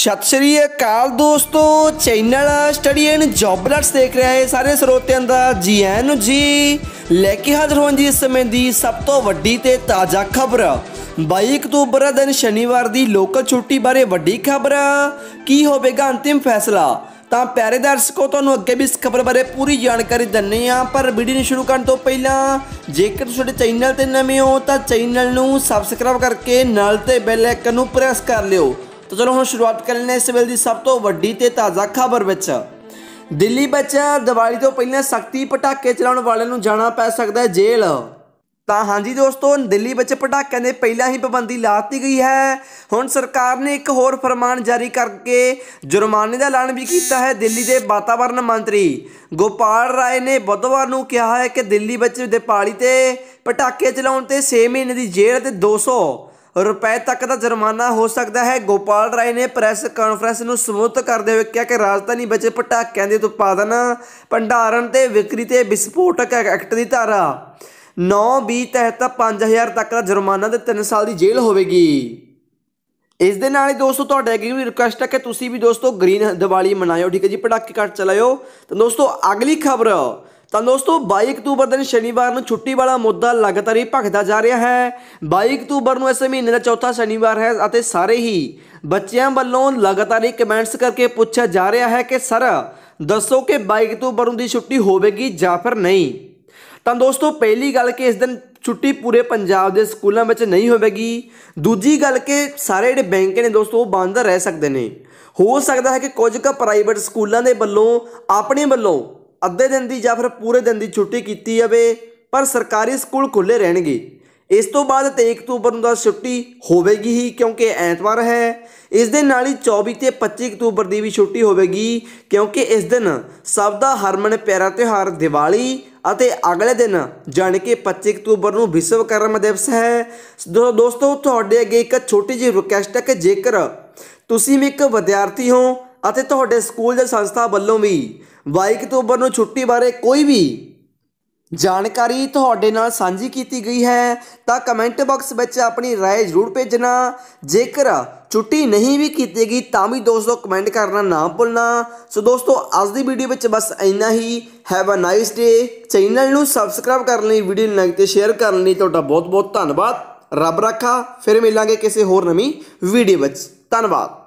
ਸਤਿ ਸ੍ਰੀ ਅਕਾਲ ਦੋਸਤੋ channel study and job alerts ਦੇਖ ਰਹੇ ਹੈ ਸਾਰੇ ਸਰੋਤਿਆਂ ਦਾ ਜੀ ਐਨ ਜੀ ਲੈ ਕੇ ਹਾਜ਼ਰ ਹੋਣ ਜੀ ਇਸ ਸਮੇਂ ਦੀ ਸਭ ਤੋਂ ਵੱਡੀ ਤੇ ਤਾਜ਼ਾ ਖਬਰ 22 ਅਕਤੂਬਰ ਦਿਨ ਸ਼ਨੀਵਾਰ ਦੀ ਲੋਕਲ ਛੁੱਟੀ ਬਾਰੇ ਵੱਡੀ ਖਬਰ ਕੀ ਹੋਵੇਗਾ ਅੰਤਿਮ ਫੈਸਲਾ ਤਾਂ ਪਿਆਰੇ ਦਰਸ਼ਕੋ ਤੁਹਾਨੂੰ ਅੱਗੇ ਵੀ ਇਸ ਖਬਰ ਬਾਰੇ ਪੂਰੀ ਜਾਣਕਾਰੀ ਦਿੰਨੇ ਆ ਪਰ ਵੀਡੀਓ ਨੂੰ ਸ਼ੁਰੂ ਕਰਨ ਤੋਂ ਪਹਿਲਾਂ ਜੇਕਰ ਤੁਸੀਂ ਸਾਡੇ ਚੈਨਲ ਤੇ ਨਵੇਂ ਹੋ ਤਾਂ ਚੈਨਲ ਨੂੰ ਸਬਸਕ੍ਰਾਈਬ ਕਰਕੇ ਨਾਲ ਤੇ ਬੈਲ ਆਈਕਨ ਨੂੰ ਪ੍ਰੈਸ ਕਰ ਲਿਓ ਤਾਂ ਚਲੋ ਹੁਣ ਸ਼ੁਰੂਆਤ ਕਰ ਲੈਂਦੇ ਇਸ ਵੇਲੇ ਦੀ ਸਭ ਤੋਂ ਵੱਡੀ ਤੇ ਤਾਜ਼ਾ ਖਬਰ ਵਿੱਚ ਦਿੱਲੀ ਵਿੱਚ ਦੀਵਾਲੀ ਤੋਂ ਪਹਿਲਾਂ ਸਖਤੀ ਪਟਾਕੇ ਚਲਾਉਣ ਵਾਲਿਆਂ ਨੂੰ ਜਾਣਾ ਪੈ ਸਕਦਾ ਹੈ ਜੇਲ੍ਹ ਤਾਂ ਹਾਂਜੀ ਦੋਸਤੋ ਦਿੱਲੀ ਵਿੱਚ ਪਟਾਕਿਆਂ ਦੇ ਪਹਿਲਾਂ ਹੀ ਪਾਬੰਦੀ ਲਾਤੀ ਗਈ ਹੈ ਹੁਣ ਸਰਕਾਰ ਨੇ ਇੱਕ ਹੋਰ ਫਰਮਾਨ ਜਾਰੀ ਕਰਕੇ ਜੁਰਮਾਨੇ ਦਾ ਐਲਾਨ ਵੀ ਕੀਤਾ ਹੈ ਦਿੱਲੀ ਦੇ ਵਾਤਾਵਰਣ ਮੰਤਰੀ ਗੋਪਾਲ ਰਾਏ ਨੇ ਬੁੱਧਵਾਰ ਨੂੰ ਕਿਹਾ ਹੈ ਕਿ ਦਿੱਲੀ ਵਿੱਚ ਦੀਵਾਲੀ ਤੇ ਪਟਾਕੇ ਚਲਾਉਣ ਤੇ 6 ਮਹੀਨੇ ਦੀ ਜੇਲ੍ਹ ਤੇ 200 ਰੁਪਏ ਤੱਕ ਦਾ ਜੁਰਮਾਨਾ ਹੋ ਸਕਦਾ ਹੈ ਗੋਪਾਲ ਰਾਏ ਨੇ ਪ੍ਰੈਸ ਕਾਨਫਰੰਸ ਨੂੰ ਸੰਬੋਧਨ ਕਰਦੇ ਹੋਏ ਕਿਹਾ ਕਿ ਰਾਜਧਾਨੀ ਵਿੱਚ ਪਟਾਕਿਆਂ ਦੇ ਉਤਪਾਦਨ ਭੰਡਾਰਨ ਤੇ ਵਿਕਰੀ ਤੇ ਵਿਸਫੋਟਕ ਐਕਟ ਦੀ ਧਾਰਾ 9 ਬੀ ਤਹਿਤ 5000 ਤੱਕ ਦਾ ਜੁਰਮਾਨਾ ਤੇ 3 ਸਾਲ ਦੀ ਜੇਲ੍ਹ ਹੋਵੇਗੀ ਇਸ ਦੇ ਨਾਲ ਹੀ ਦੋਸਤੋ ਤੁਹਾਡੇ ਅੱਗੇ ਵੀ ਰਿਕੁਐਸਟ ਹੈ ਕਿ ਤੁਸੀਂ ਵੀ ਦੋਸਤੋ ਗ੍ਰੀਨ ਦੀਵਾਲੀ ਮਨਾਇਓ ਠੀਕ ਹੈ ਜੀ ਪਟਾਕੇ ਘੱਟ ਚਲਾਇਓ ਤਾਂ ਦੋਸਤੋ ਅਗਲੀ ਖਬਰ ਤਾਂ ਦੋਸਤੋ 22 ਅਕਤੂਬਰ ਦਿਨ ਸ਼ਨੀਵਾਰ ਨੂੰ ਛੁੱਟੀ ਵਾਲਾ ਮੁੱਦਾ ਲਗਾਤਾਰ ਹੀ ਭਖਦਾ ਜਾ ਰਿਹਾ ਹੈ 22 ਅਕਤੂਬਰ ਨੂੰ ਇਸ ਮਹੀਨੇ ਦਾ ਚੌਥਾ ਸ਼ਨੀਵਾਰ ਹੈ ਅਤੇ ਸਾਰੇ ਹੀ ਬੱਚਿਆਂ ਵੱਲੋਂ ਲਗਾਤਾਰ ਹੀ ਕਮੈਂਟਸ ਕਰਕੇ ਪੁੱਛਿਆ ਜਾ ਰਿਹਾ ਹੈ ਕਿ ਸਰ ਦੱਸੋ ਕਿ 22 ਅਕਤੂਬਰ ਨੂੰ ਦੀ ਛੁੱਟੀ ਹੋਵੇਗੀ ਜਾਂ ਫਿਰ ਨਹੀਂ ਤਾਂ ਦੋਸਤੋ ਪਹਿਲੀ ਗੱਲ ਕਿ ਇਸ ਦਿਨ ਛੁੱਟੀ ਪੂਰੇ ਪੰਜਾਬ ਦੇ ਸਕੂਲਾਂ ਵਿੱਚ ਨਹੀਂ ਹੋਵੇਗੀ ਦੂਜੀ ਗੱਲ ਕਿ ਸਾਰੇ ਜਿਹੜੇ ਬੈਂਕ ਨੇ ਦੋਸਤੋ ਉਹ ਬੰਦ ਰਹਿ ਸਕਦੇ ਨੇ ਹੋ ਸਕਦਾ ਹੈ ਕਿ ਕੁਝ ਕੁ ਪ੍ਰਾਈਵੇਟ ਸਕੂਲਾਂ ਦੇ ਵੱਲੋਂ ਆਪਣੇ ਵੱਲੋਂ ਅੱਧੇ ਦਿਨ ਦੀ ਜਾਂ ਫਿਰ ਪੂਰੇ ਦਿਨ ਦੀ ਛੁੱਟੀ ਕੀਤੀ ਜਾਵੇ ਪਰ ਸਰਕਾਰੀ ਸਕੂਲ ਖੁੱਲੇ ਰਹਿਣਗੇ ਇਸ ਤੋਂ ਬਾਅਦ 1 ਅਕਤੂਬਰ ਨੂੰ ਦਾ ਛੁੱਟੀ ਹੋਵੇਗੀ ਹੀ ਕਿਉਂਕਿ ਐਤਵਾਰ ਹੈ ਇਸ ਦੇ ਨਾਲ ਹੀ 24 ਤੇ 25 ਅਕਤੂਬਰ ਦੀ ਵੀ ਛੁੱਟੀ ਹੋਵੇਗੀ ਕਿਉਂਕਿ ਇਸ ਦਿਨ ਸਭ ਦਾ ਹਰਮਨ ਪਿਆਰਾ ਤਿਹਾਰ ਦੀਵਾਲੀ ਅਤੇ ਅਗਲੇ ਦਿਨ ਜਾਣ ਕੇ 25 ਅਕਤੂਬਰ ਨੂੰ ਕਰਮ ਦਿਵਸ ਹੈ ਦੋਸਤੋ ਤੁਹਾਡੇ ਅੱਗੇ ਇੱਕ ਛੋਟੀ ਜਿਹੀ ਰਿਕੁਐਸਟ ਹੈ ਕਿ ਜੇਕਰ ਤੁਸੀਂ ਵੀ ਇੱਕ ਵਿਦਿਆਰਥੀ ਹੋ ਅਤੇ ਤੁਹਾਡੇ ਸਕੂਲ ਜਾਂ ਸੰਸਥਾ ਵੱਲੋਂ ਵੀ 22 ਅਕਤੂਬਰ ਨੂੰ ਛੁੱਟੀ ਬਾਰੇ ਕੋਈ ਵੀ ਜਾਣਕਾਰੀ ਤੁਹਾਡੇ ਨਾਲ ਸਾਂਝੀ ਕੀਤੀ ਗਈ ਹੈ ਤਾਂ ਕਮੈਂਟ ਬਾਕਸ ਵਿੱਚ ਆਪਣੀ رائے ਜ਼ਰੂਰ ਭੇਜਣਾ ਜੇਕਰ ਛੁੱਟੀ ਨਹੀਂ ਵੀ ਕੀਤੀ ਗਈ ਤਾਂ ਵੀ ਦੋਸਤੋ ਕਮੈਂਟ ਕਰਨਾ ਨਾ ਭੁੱਲਣਾ ਸੋ ਦੋਸਤੋ ਅੱਜ ਦੀ ਵੀਡੀਓ ਵਿੱਚ ਬਸ ਇੰਨਾ ਹੀ have a nice day channel ਨੂੰ ਸਬਸਕ੍ਰਾਈਬ ਕਰਨ ਲਈ ਵੀਡੀਓ ਨੂੰ ਲਾਈਕ ਤੇ ਸ਼ੇਅਰ ਕਰਨ ਲਈ ਤੁਹਾਡਾ ਬਹੁਤ ਬਹੁਤ ਧੰਨਵਾਦ ਰੱਬ ਰੱਖਾ ਫਿਰ ਮਿਲਾਂਗੇ ਕਿਸੇ ਹੋਰ ਨਵੀਂ ਵੀਡੀਓ ਵਿੱਚ ਧੰਨਵਾਦ